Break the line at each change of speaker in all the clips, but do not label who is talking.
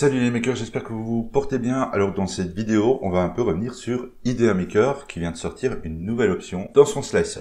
Salut les makers, j'espère que vous vous portez bien. Alors dans cette vidéo, on va un peu revenir sur Idea Maker qui vient de sortir une nouvelle option dans son slicer.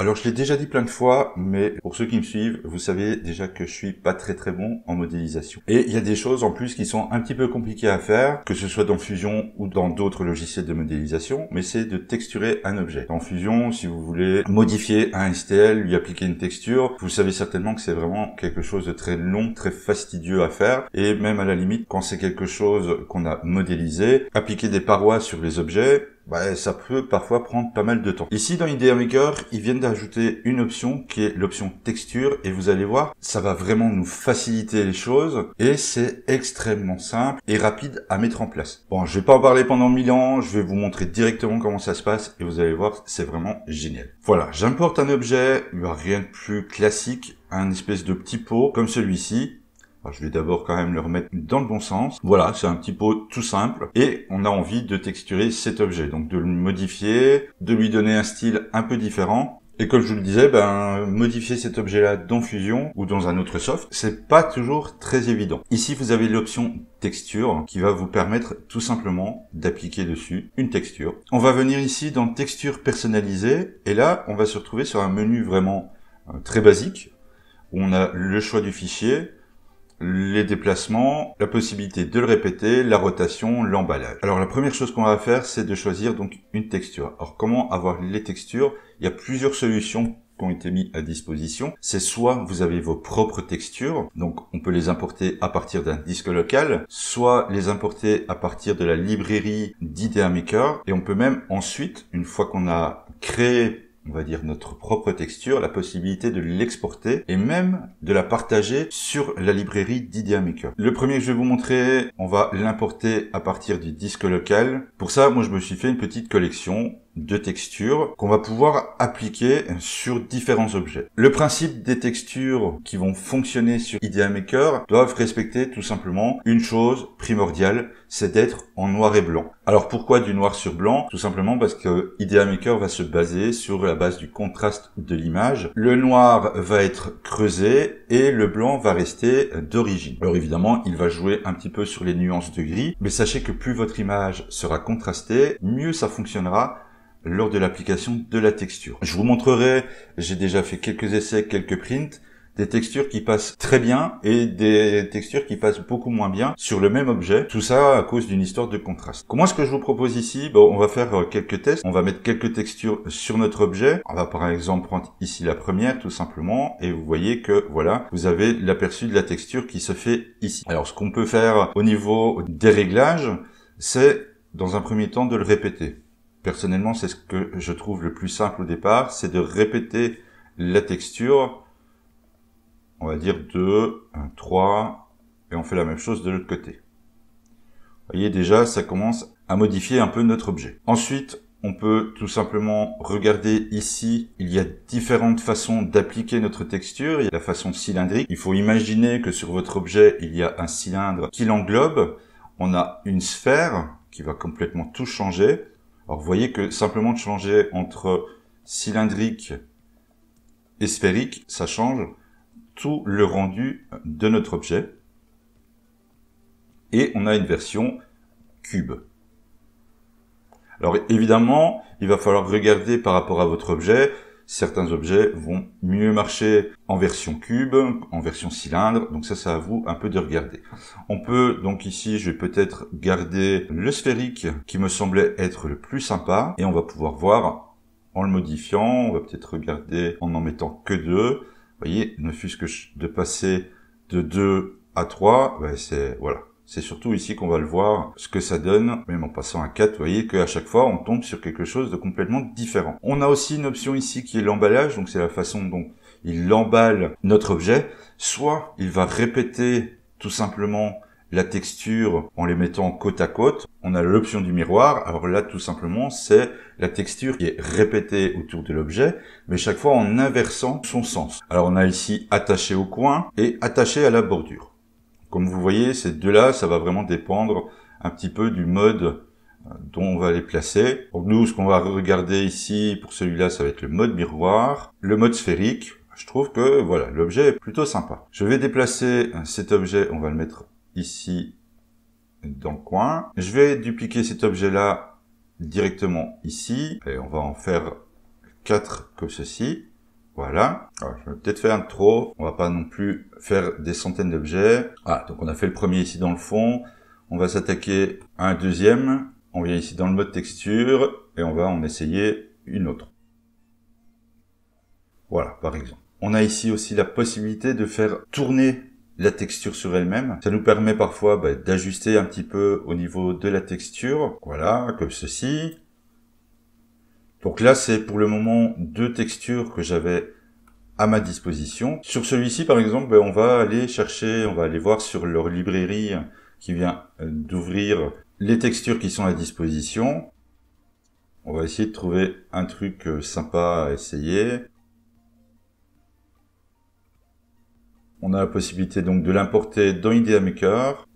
Alors je l'ai déjà dit plein de fois, mais pour ceux qui me suivent, vous savez déjà que je suis pas très très bon en modélisation. Et il y a des choses en plus qui sont un petit peu compliquées à faire, que ce soit dans Fusion ou dans d'autres logiciels de modélisation, mais c'est de texturer un objet. En Fusion, si vous voulez modifier un STL, lui appliquer une texture, vous savez certainement que c'est vraiment quelque chose de très long, très fastidieux à faire, et même à la limite, quand c'est quelque chose qu'on a modélisé, appliquer des parois sur les objets, bah, ça peut parfois prendre pas mal de temps. Ici, dans Idea Maker, ils viennent d'ajouter une option qui est l'option texture et vous allez voir, ça va vraiment nous faciliter les choses et c'est extrêmement simple et rapide à mettre en place. Bon, je vais pas en parler pendant mille ans, je vais vous montrer directement comment ça se passe et vous allez voir, c'est vraiment génial. Voilà, j'importe un objet, rien de plus classique, un espèce de petit pot comme celui-ci je vais d'abord quand même le remettre dans le bon sens. Voilà, c'est un petit pot tout simple. Et on a envie de texturer cet objet. Donc de le modifier, de lui donner un style un peu différent. Et comme je vous le disais, ben, modifier cet objet-là dans Fusion ou dans un autre soft, c'est pas toujours très évident. Ici, vous avez l'option texture qui va vous permettre tout simplement d'appliquer dessus une texture. On va venir ici dans texture personnalisée et là, on va se retrouver sur un menu vraiment euh, très basique où on a le choix du fichier, les déplacements, la possibilité de le répéter, la rotation, l'emballage. Alors la première chose qu'on va faire, c'est de choisir donc une texture. Alors comment avoir les textures Il y a plusieurs solutions qui ont été mises à disposition. C'est soit vous avez vos propres textures, donc on peut les importer à partir d'un disque local, soit les importer à partir de la librairie d'Idea Maker, et on peut même ensuite, une fois qu'on a créé on va dire notre propre texture, la possibilité de l'exporter et même de la partager sur la librairie Didier Maker. Le premier que je vais vous montrer, on va l'importer à partir du disque local. Pour ça, moi je me suis fait une petite collection de textures qu'on va pouvoir appliquer sur différents objets. Le principe des textures qui vont fonctionner sur Idea Maker doivent respecter tout simplement une chose primordiale, c'est d'être en noir et blanc. Alors pourquoi du noir sur blanc Tout simplement parce que Idea Maker va se baser sur la base du contraste de l'image. Le noir va être creusé et le blanc va rester d'origine. Alors évidemment, il va jouer un petit peu sur les nuances de gris, mais sachez que plus votre image sera contrastée, mieux ça fonctionnera lors de l'application de la texture. Je vous montrerai, j'ai déjà fait quelques essais, quelques prints, des textures qui passent très bien et des textures qui passent beaucoup moins bien sur le même objet. Tout ça à cause d'une histoire de contraste. Comment est-ce que je vous propose ici On va faire euh, quelques tests. On va mettre quelques textures sur notre objet. On va par exemple prendre ici la première tout simplement et vous voyez que voilà, vous avez l'aperçu de la texture qui se fait ici. Alors ce qu'on peut faire au niveau des réglages, c'est dans un premier temps de le répéter. Personnellement, c'est ce que je trouve le plus simple au départ, c'est de répéter la texture, on va dire 2, 3, et on fait la même chose de l'autre côté. Vous voyez déjà, ça commence à modifier un peu notre objet. Ensuite, on peut tout simplement regarder ici, il y a différentes façons d'appliquer notre texture. Il y a la façon cylindrique. Il faut imaginer que sur votre objet, il y a un cylindre qui l'englobe. On a une sphère qui va complètement tout changer. Alors vous voyez que simplement de changer entre cylindrique et sphérique, ça change tout le rendu de notre objet. Et on a une version cube. Alors évidemment, il va falloir regarder par rapport à votre objet certains objets vont mieux marcher en version cube, en version cylindre, donc ça, ça à vous un peu de regarder. On peut, donc ici, je vais peut-être garder le sphérique qui me semblait être le plus sympa, et on va pouvoir voir en le modifiant, on va peut-être regarder en n'en mettant que deux, vous voyez, ne fût-ce que de passer de deux à trois. ben c'est, voilà, c'est surtout ici qu'on va le voir, ce que ça donne, même en passant à 4, vous voyez qu'à chaque fois, on tombe sur quelque chose de complètement différent. On a aussi une option ici qui est l'emballage, donc c'est la façon dont il emballe notre objet. Soit il va répéter tout simplement la texture en les mettant côte à côte. On a l'option du miroir. Alors là, tout simplement, c'est la texture qui est répétée autour de l'objet, mais chaque fois en inversant son sens. Alors on a ici attaché au coin et attaché à la bordure. Comme vous voyez, ces deux-là, ça va vraiment dépendre un petit peu du mode euh, dont on va les placer. Pour nous, ce qu'on va regarder ici, pour celui-là, ça va être le mode miroir, le mode sphérique. Je trouve que voilà, l'objet est plutôt sympa. Je vais déplacer euh, cet objet, on va le mettre ici dans le coin. Je vais dupliquer cet objet-là directement ici. Et on va en faire quatre comme ceci. Voilà. je vais peut-être faire un trop. On va pas non plus faire des centaines d'objets. Ah, donc on a fait le premier ici dans le fond. On va s'attaquer à un deuxième. On vient ici dans le mode texture et on va en essayer une autre. Voilà, par exemple. On a ici aussi la possibilité de faire tourner la texture sur elle-même. Ça nous permet parfois bah, d'ajuster un petit peu au niveau de la texture. Voilà, comme ceci. Donc là, c'est pour le moment deux textures que j'avais à ma disposition. Sur celui-ci, par exemple, ben, on va aller chercher, on va aller voir sur leur librairie qui vient euh, d'ouvrir les textures qui sont à disposition. On va essayer de trouver un truc euh, sympa à essayer. On a la possibilité donc de l'importer dans Idea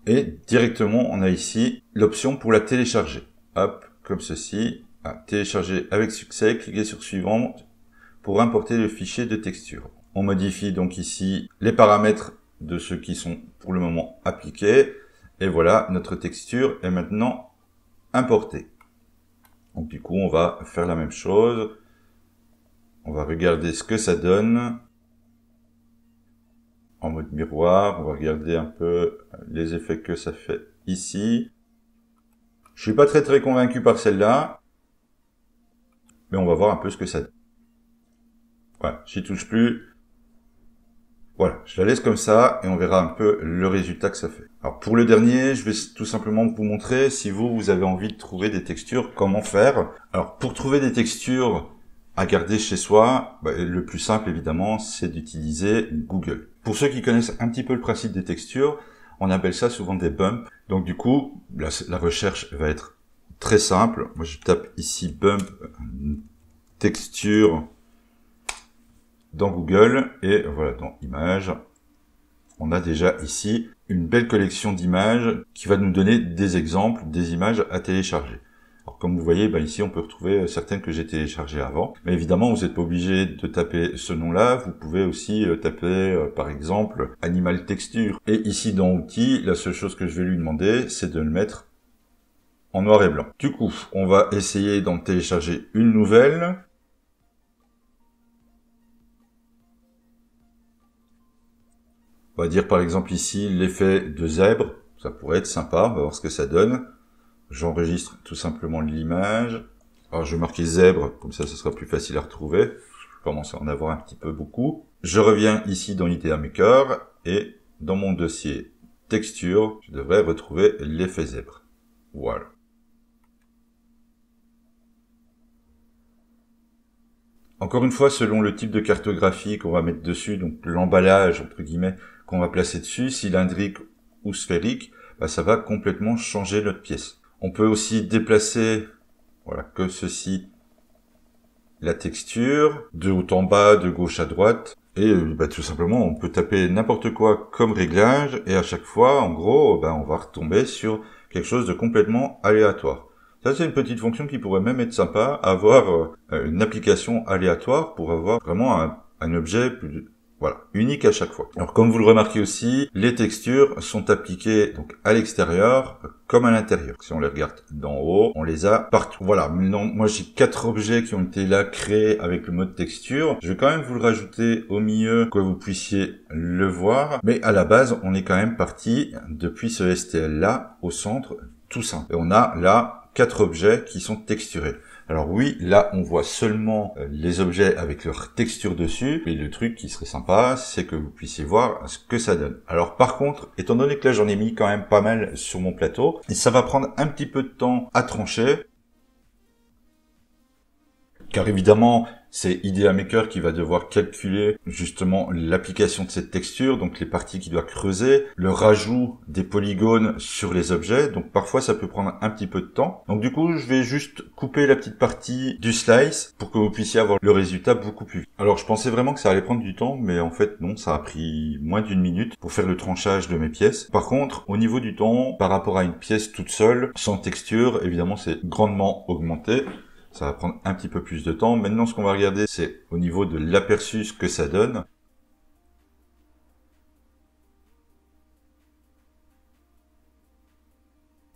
et directement on a ici l'option pour la télécharger. Hop, comme ceci. Ah, télécharger avec succès, cliquez sur suivant pour importer le fichier de texture. On modifie donc ici les paramètres de ceux qui sont pour le moment appliqués. Et voilà, notre texture est maintenant importée. Donc du coup, on va faire la même chose. On va regarder ce que ça donne. En mode miroir, on va regarder un peu les effets que ça fait ici. Je suis pas très très convaincu par celle-là. Mais on va voir un peu ce que ça donne. Voilà, j'y touche plus. Voilà, je la laisse comme ça et on verra un peu le résultat que ça fait. Alors pour le dernier, je vais tout simplement vous montrer si vous, vous avez envie de trouver des textures, comment faire. Alors pour trouver des textures à garder chez soi, bah, le plus simple évidemment, c'est d'utiliser Google. Pour ceux qui connaissent un petit peu le principe des textures, on appelle ça souvent des bumps. Donc du coup, la recherche va être très simple. Moi je tape ici bump euh, texture dans Google et voilà dans images. On a déjà ici une belle collection d'images qui va nous donner des exemples, des images à télécharger. Alors comme vous voyez, ben ici on peut retrouver euh, certaines que j'ai téléchargées avant. Mais évidemment, vous n'êtes pas obligé de taper ce nom-là. Vous pouvez aussi euh, taper, euh, par exemple, animal texture. Et ici dans outils, la seule chose que je vais lui demander, c'est de le mettre en noir et blanc. Du coup, on va essayer d'en télécharger une nouvelle. On va dire par exemple ici l'effet de zèbre, ça pourrait être sympa, on va voir ce que ça donne. J'enregistre tout simplement l'image. Alors je vais marquer zèbre, comme ça ce sera plus facile à retrouver. Je commence à en avoir un petit peu beaucoup. Je reviens ici dans l'ITA Maker et dans mon dossier texture, je devrais retrouver l'effet zèbre. Voilà. Encore une fois, selon le type de cartographie qu'on va mettre dessus, donc l'emballage, entre guillemets, on va placer dessus, cylindrique ou sphérique, bah, ça va complètement changer notre pièce. On peut aussi déplacer, voilà, que ceci, la texture, de haut en bas, de gauche à droite. Et euh, bah, tout simplement, on peut taper n'importe quoi comme réglage, et à chaque fois, en gros, bah, on va retomber sur quelque chose de complètement aléatoire. Ça, c'est une petite fonction qui pourrait même être sympa, avoir euh, une application aléatoire pour avoir vraiment un, un objet plus, voilà, unique à chaque fois. Alors comme vous le remarquez aussi, les textures sont appliquées donc à l'extérieur comme à l'intérieur. Si on les regarde d'en haut, on les a partout. Voilà, maintenant moi j'ai quatre objets qui ont été là créés avec le mode texture. Je vais quand même vous le rajouter au milieu que vous puissiez le voir. Mais à la base, on est quand même parti depuis ce STL là au centre, tout simple. Et on a là quatre objets qui sont texturés. Alors oui, là on voit seulement euh, les objets avec leur texture dessus, Et le truc qui serait sympa, c'est que vous puissiez voir ce que ça donne. Alors par contre, étant donné que là j'en ai mis quand même pas mal sur mon plateau, ça va prendre un petit peu de temps à trancher, car évidemment, c'est IDEA Maker qui va devoir calculer justement l'application de cette texture, donc les parties qu'il doit creuser, le rajout des polygones sur les objets, donc parfois ça peut prendre un petit peu de temps. Donc du coup, je vais juste couper la petite partie du slice pour que vous puissiez avoir le résultat beaucoup plus vite. Alors je pensais vraiment que ça allait prendre du temps, mais en fait non, ça a pris moins d'une minute pour faire le tranchage de mes pièces. Par contre, au niveau du temps, par rapport à une pièce toute seule, sans texture, évidemment c'est grandement augmenté. Ça va prendre un petit peu plus de temps. Maintenant, ce qu'on va regarder, c'est au niveau de l'aperçu ce que ça donne.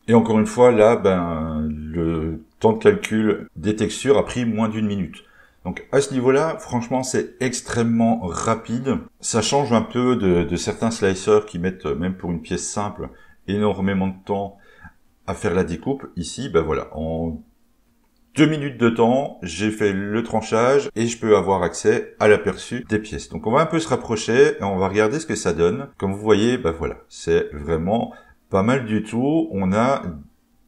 Et encore une fois, là, ben, le temps de calcul des textures a pris moins d'une minute. Donc à ce niveau-là, franchement, c'est extrêmement rapide. Ça change un peu de, certains slicers qui mettent, euh, même pour une pièce simple, énormément de temps à faire la découpe. Ici, ben voilà, en deux minutes de temps, j'ai fait le tranchage et je peux avoir accès à l'aperçu des pièces. Donc on va un peu se rapprocher et on va regarder ce que ça donne. Comme vous voyez, bah voilà, c'est vraiment pas mal du tout. On a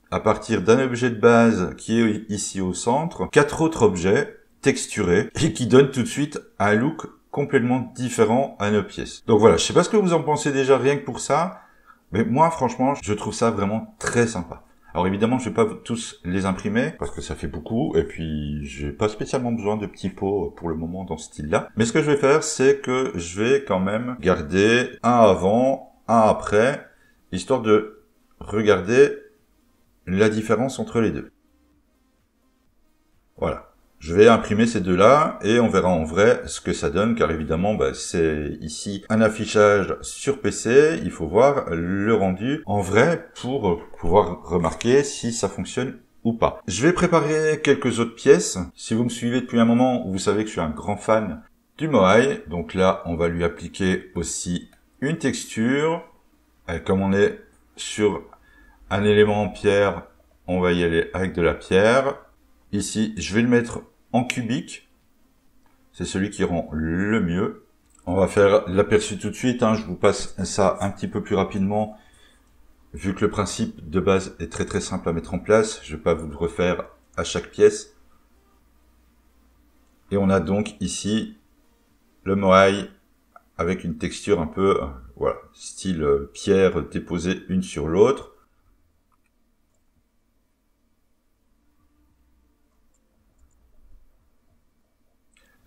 à partir d'un objet de base qui est ici au centre, quatre autres objets texturés et qui donnent tout de suite un look complètement différent à nos pièces. Donc voilà, je sais pas ce que vous en pensez déjà rien que pour ça, mais moi franchement, je trouve ça vraiment très sympa. Alors évidemment, je vais pas tous les imprimer parce que ça fait beaucoup et puis j'ai pas spécialement besoin de petits pots pour le moment dans ce style-là. Mais ce que je vais faire, c'est que je vais quand même garder un avant, un après, histoire de regarder la différence entre les deux. Voilà. Je vais imprimer ces deux-là et on verra en vrai ce que ça donne car évidemment bah, c'est ici un affichage sur PC. Il faut voir le rendu en vrai pour pouvoir remarquer si ça fonctionne ou pas. Je vais préparer quelques autres pièces. Si vous me suivez depuis un moment, vous savez que je suis un grand fan du Moai. Donc là, on va lui appliquer aussi une texture. comme on est sur un élément en pierre, on va y aller avec de la pierre. Ici, je vais le mettre en cubique. C'est celui qui rend le mieux. On va faire l'aperçu tout de suite. Hein. Je vous passe ça un petit peu plus rapidement. Vu que le principe de base est très très simple à mettre en place, je ne vais pas vous le refaire à chaque pièce. Et on a donc ici le moai avec une texture un peu, euh, voilà, style euh, pierre déposée une sur l'autre.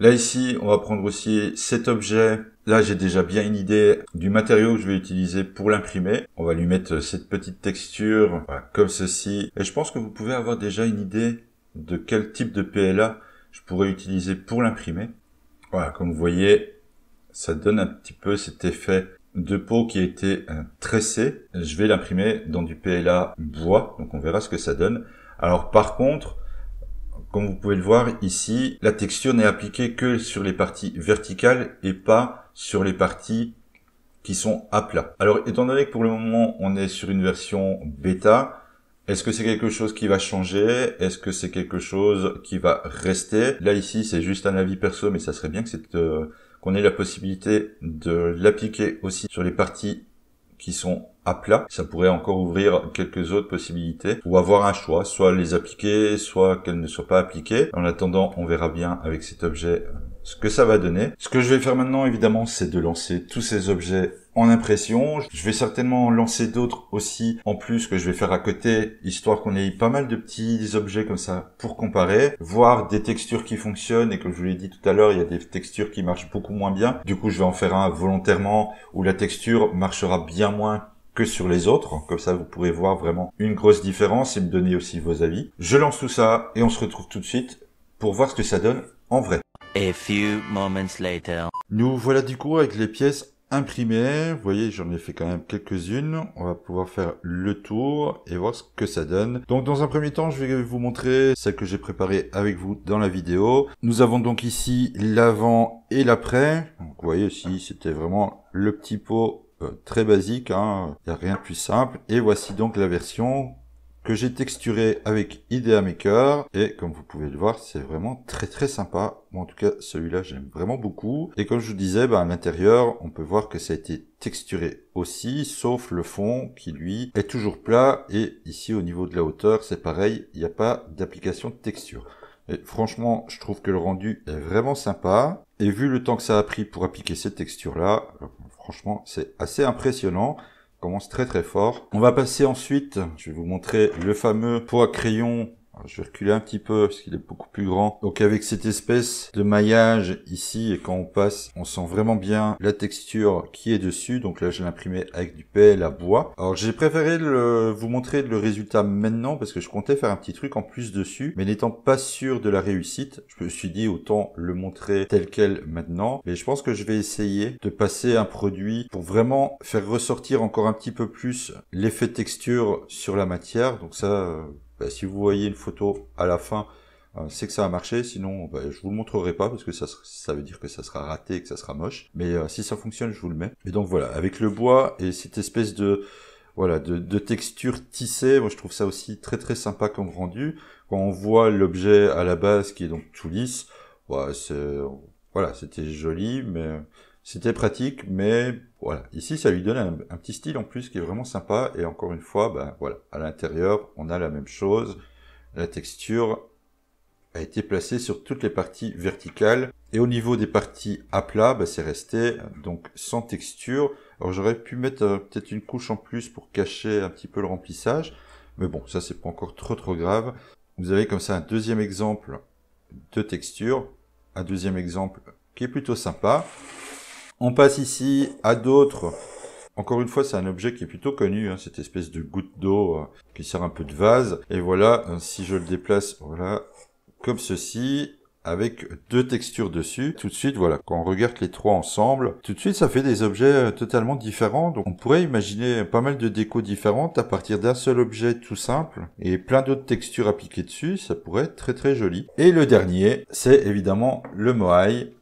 Là ici, on va prendre aussi cet objet. Là, j'ai déjà bien une idée du matériau que je vais utiliser pour l'imprimer. On va lui mettre cette petite texture comme ceci. Et je pense que vous pouvez avoir déjà une idée de quel type de PLA je pourrais utiliser pour l'imprimer. Voilà, comme vous voyez, ça donne un petit peu cet effet de peau qui a été euh, tressé. Je vais l'imprimer dans du PLA bois, donc on verra ce que ça donne. Alors par contre, comme vous pouvez le voir ici, la texture n'est appliquée que sur les parties verticales et pas sur les parties qui sont à plat. Alors étant donné que pour le moment on est sur une version bêta, est-ce que c'est quelque chose qui va changer Est-ce que c'est quelque chose qui va rester Là ici c'est juste un avis perso mais ça serait bien que c'est euh, qu'on ait la possibilité de l'appliquer aussi sur les parties qui sont à plat, ça pourrait encore ouvrir quelques autres possibilités ou avoir un choix, soit les appliquer, soit qu'elles ne soient pas appliquées. En attendant, on verra bien avec cet objet euh, ce que ça va donner. Ce que je vais faire maintenant, évidemment, c'est de lancer tous ces objets en impression. Je vais certainement lancer d'autres aussi en plus que je vais faire à côté, histoire qu'on ait pas mal de petits objets comme ça pour comparer, voir des textures qui fonctionnent et comme je vous l'ai dit tout à l'heure, il y a des textures qui marchent beaucoup moins bien. Du coup, je vais en faire un volontairement où la texture marchera bien moins que sur les autres. Comme ça, vous pourrez voir vraiment une grosse différence et me donner aussi vos avis. Je lance tout ça et on se retrouve tout de suite pour voir ce que ça donne en vrai. A few moments later. Nous voilà du coup avec les pièces imprimées. Vous voyez, j'en ai fait quand même quelques-unes. On va pouvoir faire le tour et voir ce que ça donne. Donc dans un premier temps, je vais vous montrer celle que j'ai préparée avec vous dans la vidéo. Nous avons donc ici l'avant et l'après. Vous voyez aussi c'était vraiment le petit pot euh, très basique. Il hein. n'y a rien de plus simple. Et voici donc la version que j'ai texturé avec Idea Maker et comme vous pouvez le voir c'est vraiment très très sympa moi en tout cas celui-là j'aime vraiment beaucoup et comme je vous disais ben, à l'intérieur on peut voir que ça a été texturé aussi sauf le fond qui lui est toujours plat et ici au niveau de la hauteur c'est pareil il n'y a pas d'application de texture et franchement je trouve que le rendu est vraiment sympa et vu le temps que ça a pris pour appliquer cette texture là euh, franchement c'est assez impressionnant commence très très fort. On va passer ensuite, je vais vous montrer le fameux poids crayon je vais reculer un petit peu parce qu'il est beaucoup plus grand. Donc avec cette espèce de maillage ici et quand on passe, on sent vraiment bien la texture qui est dessus. Donc là je l'ai imprimé avec du PL à bois. Alors j'ai préféré vous montrer le résultat maintenant parce que je comptais faire un petit truc en plus dessus. Mais n'étant pas sûr de la réussite, je me suis dit autant le montrer tel quel maintenant. Mais je pense que je vais essayer de passer un produit pour vraiment faire ressortir encore un petit peu plus l'effet texture sur la matière. Donc ça... Euh, bah, si vous voyez une photo à la fin, euh, c'est que ça a marché, sinon je bah, je vous le montrerai pas parce que ça, ça veut dire que ça sera raté et que ça sera moche. Mais euh, si ça fonctionne, je vous le mets. Et donc voilà, avec le bois et cette espèce de voilà de, texture tissée, moi je trouve ça aussi très très sympa comme rendu. Quand on voit l'objet à la base qui est donc tout lisse, voilà c'était joli, mais c'était pratique, mais voilà. Ici, ça lui donne un, petit style en plus qui est vraiment sympa. Et encore une fois, ben voilà, à l'intérieur, on a la même chose. La texture a été placée sur toutes les parties verticales. Et au niveau des parties à plat, ben, c'est resté donc sans texture. Alors j'aurais pu mettre euh, peut-être une couche en plus pour cacher un petit peu le remplissage. Mais bon, ça c'est pas encore trop trop grave. Vous avez comme ça un deuxième exemple de texture. Un deuxième exemple qui est plutôt sympa. On passe ici à d'autres. Encore une fois, c'est un objet qui est plutôt connu, hein, cette espèce de goutte d'eau euh, qui sert un peu de vase. Et voilà, euh, si je le déplace, voilà, comme ceci, avec deux textures dessus. Tout de suite, voilà, quand on regarde les trois ensemble, tout de suite, ça fait des objets euh, totalement différents. Donc, on pourrait imaginer pas mal de décos différentes à partir d'un seul objet tout simple et plein d'autres textures appliquées dessus. Ça pourrait être très très joli. Et le dernier, c'est évidemment le Moai.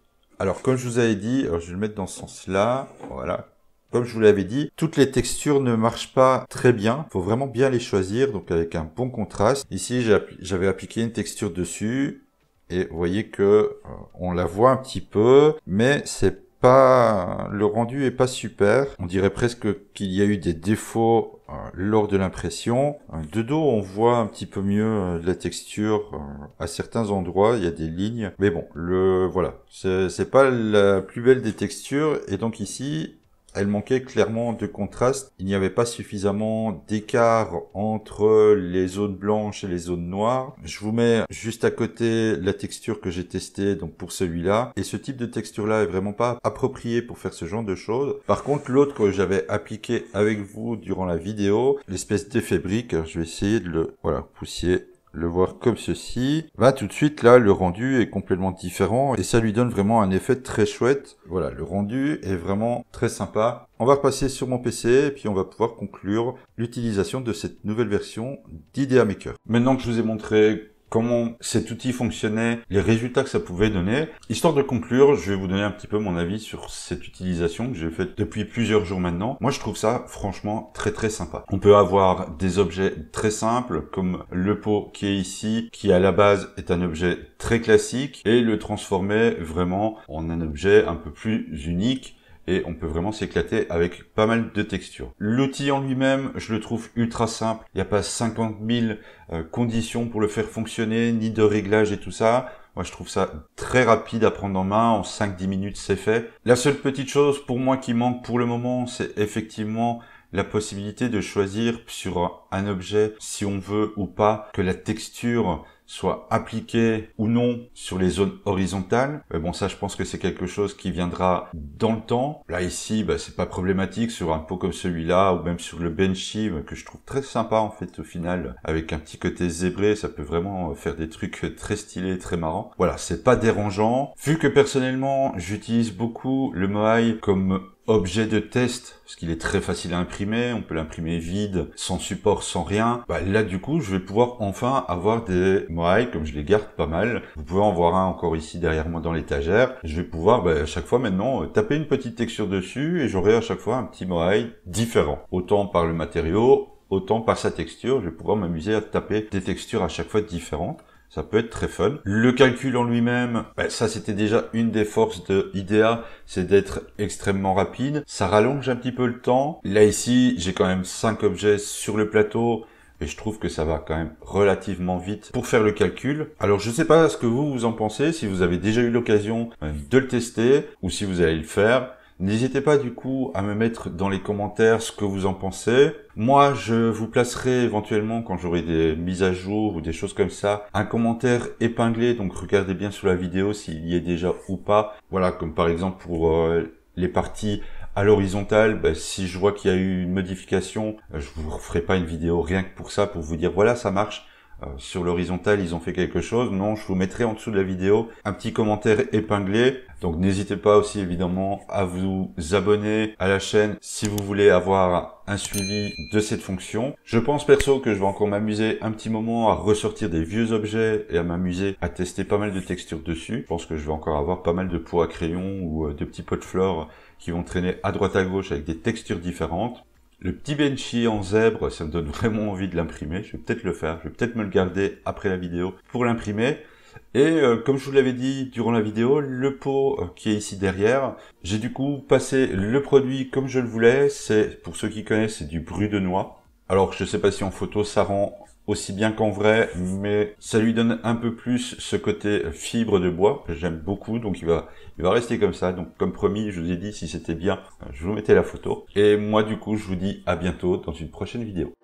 Alors, comme je vous avais dit, je vais le mettre dans ce sens-là. Voilà. Comme je vous l'avais dit, toutes les textures ne marchent pas très bien. Il faut vraiment bien les choisir, donc avec un bon contraste. Ici, j'avais appliqué une texture dessus. Et vous voyez que euh, on la voit un petit peu, mais c'est pas, le rendu est pas super. On dirait presque qu'il y a eu des défauts euh, lors de l'impression. Euh, de dos, on voit un petit peu mieux euh, la texture. à certains endroits, il y a des lignes. Mais bon, le, voilà. C'est pas la plus belle des textures. Et donc ici, elle manquait clairement de contraste. Il n'y avait pas suffisamment d'écart entre les zones blanches et les zones noires. Je vous mets juste à côté la texture que j'ai testée donc pour celui-là. Et ce type de texture-là est vraiment pas approprié pour faire ce genre de choses. Par contre, l'autre que j'avais appliqué avec vous durant la vidéo, l'espèce d'effet brique, hein, je vais essayer de le voilà, pousser le voir comme ceci, va tout de suite là le rendu est complètement différent et ça lui donne vraiment un effet très chouette. Voilà, le rendu est vraiment très sympa. On va repasser sur mon PC et puis on va pouvoir conclure l'utilisation de cette nouvelle version maker Maintenant que je vous ai montré comment cet outil fonctionnait, les résultats que ça pouvait donner. Histoire de conclure, je vais vous donner un petit peu mon avis sur cette utilisation que j'ai faite depuis plusieurs jours maintenant. Moi, je trouve ça franchement très très sympa. On peut avoir des objets très simples comme le pot qui est ici, qui à la base est un objet très classique et le transformer vraiment en un objet un peu plus unique et on peut vraiment s'éclater avec pas mal de textures. L'outil en lui-même, je le trouve ultra simple. Il n'y a pas 50 000 euh, conditions pour le faire fonctionner, ni de réglages et tout ça. Moi, je trouve ça très rapide à prendre en main. En 5-10 minutes, c'est fait. La seule petite chose pour moi qui manque pour le moment, c'est effectivement la possibilité de choisir sur un objet si on veut ou pas que la texture soit appliqué ou non sur les zones horizontales. Mais bon, ça, je pense que c'est quelque chose qui viendra dans le temps. Là, ici, bah, c'est pas problématique sur un pot comme celui-là, ou même sur le benchy, que je trouve très sympa, en fait, au final, avec un petit côté zébré, ça peut vraiment euh, faire des trucs très stylés, très marrants. Voilà, c'est pas dérangeant. Vu que personnellement, j'utilise beaucoup le Moai comme objet de test, parce qu'il est très facile à imprimer, on peut l'imprimer vide, sans support, sans rien, bah, là du coup je vais pouvoir enfin avoir des moai, comme je les garde pas mal, vous pouvez en voir un encore ici derrière moi dans l'étagère, je vais pouvoir bah, à chaque fois maintenant euh, taper une petite texture dessus et j'aurai à chaque fois un petit moai différent, autant par le matériau, autant par sa texture, je vais pouvoir m'amuser à taper des textures à chaque fois différentes ça peut être très fun. Le calcul en lui-même, ben, ça c'était déjà une des forces de IDEA, c'est d'être extrêmement rapide. Ça rallonge un petit peu le temps. Là ici, j'ai quand même 5 objets sur le plateau. Et je trouve que ça va quand même relativement vite pour faire le calcul. Alors je ne sais pas ce que vous vous en pensez, si vous avez déjà eu l'occasion euh, de le tester ou si vous allez le faire. N'hésitez pas du coup à me mettre dans les commentaires ce que vous en pensez. Moi, je vous placerai éventuellement, quand j'aurai des mises à jour ou des choses comme ça, un commentaire épinglé. Donc regardez bien sous la vidéo s'il y est déjà ou pas. Voilà, comme par exemple pour euh, les parties à l'horizontale, bah, si je vois qu'il y a eu une modification, je vous ferai pas une vidéo rien que pour ça, pour vous dire voilà ça marche. Euh, sur l'horizontale, ils ont fait quelque chose. Non, je vous mettrai en dessous de la vidéo un petit commentaire épinglé. Donc n'hésitez pas aussi évidemment à vous abonner à la chaîne si vous voulez avoir un suivi de cette fonction. Je pense perso que je vais encore m'amuser un petit moment à ressortir des vieux objets et à m'amuser à tester pas mal de textures dessus. Je pense que je vais encore avoir pas mal de pots à crayon ou euh, de petits pots de fleurs qui vont traîner à droite à gauche avec des textures différentes. Le petit Benchy en zèbre, ça me donne vraiment envie de l'imprimer. Je vais peut-être le faire. Je vais peut-être me le garder après la vidéo pour l'imprimer. Et euh, comme je vous l'avais dit durant la vidéo, le pot euh, qui est ici derrière, j'ai du coup passé le produit comme je le voulais. C'est Pour ceux qui connaissent, c'est du bruit de noix. Alors je sais pas si en photo ça rend aussi bien qu'en vrai, mais ça lui donne un peu plus ce côté fibre de bois que j'aime beaucoup, donc il va, il va rester comme ça. Donc comme promis, je vous ai dit si c'était bien, je vous mettais la photo. Et moi du coup, je vous dis à bientôt dans une prochaine vidéo.